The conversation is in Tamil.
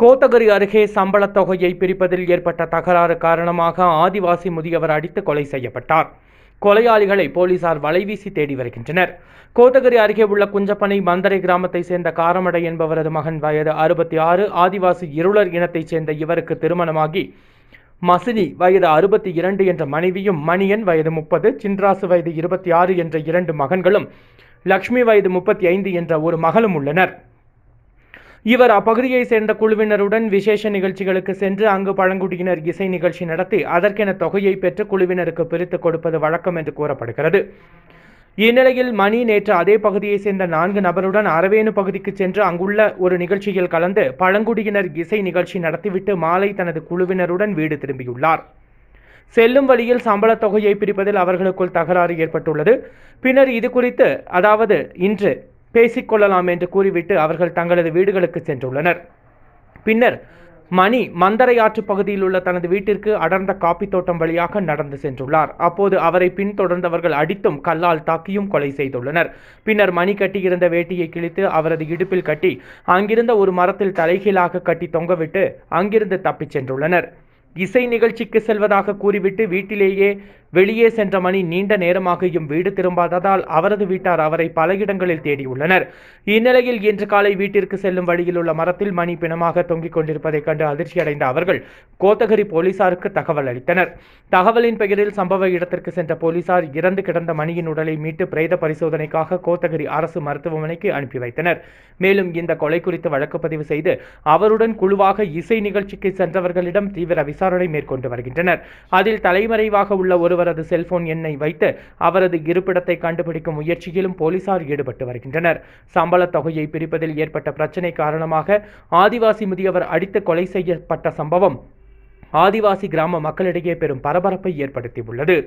கோத்தகரி அருகே சம்பளத் தொகையை பிரிப்பதில் ஏற்பட்ட தகராறு காரணமாக ஆதிவாசி முதியவர் அடித்து கொலை செய்யப்பட்டார் கொலையாளிகளை போலீசார் வலைவீசி தேடி வருகின்றனர் கோத்தகரி அருகே உள்ள குஞ்சப்பனை மந்தரை கிராமத்தைச் சேர்ந்த காரமடை என்பவரது மகன் வயது அறுபத்தி ஆறு ஆதிவாசி இருளர் இனத்தைச் சேர்ந்த இவருக்கு திருமணமாகி மசினி வயது அறுபத்தி இரண்டு என்ற மனைவியும் மணியன் வயது முப்பது சின்ராசு வயது இருபத்தி ஆறு என்ற இரண்டு மகன்களும் லக்ஷ்மி வயது முப்பத்தி ஐந்து என்ற ஒரு மகளும் உள்ளனர் இவர் அப்பகுதியை சேர்ந்த குழுவினருடன் விசேஷ நிகழ்ச்சிகளுக்கு சென்று அங்கு பழங்குடியினர் இசை நிகழ்ச்சி நடத்தி அதற்கென தொகையை பெற்று குழுவினருக்கு பிரித்து கொடுப்பது வழக்கம் என்று கூறப்படுகிறது இந்நிலையில் மணி நேற்று அதே பகுதியை சேர்ந்த நான்கு நபருடன் அரவேணு பகுதிக்கு சென்று அங்குள்ள ஒரு நிகழ்ச்சியில் கலந்து பழங்குடியினர் இசை நிகழ்ச்சி நடத்திவிட்டு மாலை தனது குழுவினருடன் வீடு திரும்பியுள்ளார் செல்லும் வழியில் சம்பளத் தொகையை பிரிப்பதில் அவர்களுக்குள் தகராறு ஏற்பட்டுள்ளது பின்னர் இது குறித்து அதாவது இன்று பேசிக்கொள்ளலாம் என்று கூறிவிட்டு அவர்கள் தங்களது வீடுகளுக்கு சென்றுள்ளனர் பின்னர் மணி மந்தரையாற்று பகுதியில் உள்ள தனது வீட்டிற்கு அடர்ந்த காப்பி தோட்டம் வழியாக நடந்து சென்றுள்ளார் அப்போது அவரை பின்தொடர்ந்தவர்கள் அடித்தும் கல்லால் தாக்கியும் கொலை செய்துள்ளனர் பின்னர் மணி கட்டியிருந்த வேட்டியை கிழித்து அவரது இடுப்பில் கட்டி அங்கிருந்த ஒரு மரத்தில் தலைகீழாக கட்டி தொங்கவிட்டு அங்கிருந்து தப்பிச் சென்றுள்ளனர் இசை நிகழ்ச்சிக்கு செல்வதாக கூறிவிட்டு வீட்டிலேயே வெளியே சென்ற மணி நீண்ட நேரமாகியும் வீடு திரும்பாததால் அவரது வீட்டார் அவரை பல இடங்களில் தேடியுள்ளனர் இந்நிலையில் இன்று காலை வீட்டிற்கு செல்லும் வழியில் உள்ள மரத்தில் மணி பிணமாக தொங்கிக் கொண்டிருப்பதைக் கண்டு அதிர்ச்சியடைந்த அவர்கள் கோத்தகிரி போலீசாருக்கு தகவல் அளித்தனர் தகவலின் பெயரில் சம்பவ இடத்திற்கு சென்ற போலீசார் இறந்து கிடந்த மணியின் உடலை மீட்டு பிரேத பரிசோதனைக்காக கோத்தகிரி அரசு மருத்துவமனைக்கு அனுப்பி வைத்தனர் மேலும் இந்த கொலை குறித்து வழக்கு பதிவு செய்து அவருடன் குழுவாக இசை நிகழ்ச்சிக்கு சென்றவர்களிடம் தீவிர விசாரணை விசாரணை மேற்கொண்டு வருகின்றனர் அதில் தலைமறைவாக உள்ள ஒருவரது செல்போன் எண்ணை வைத்து அவரது இருப்பிடத்தை கண்டுபிடிக்கும் முயற்சியிலும் போலீசார் ஈடுபட்டு வருகின்றனர் சம்பள தொகையை பிரிப்பதில் ஏற்பட்ட பிரச்சினை காரணமாக ஆதிவாசி முதியவர் அடித்து கொலை செய்யப்பட்ட சம்பவம் ஆதிவாசி கிராம மக்களிடையே பெரும் பரபரப்பை ஏற்படுத்தியுள்ளது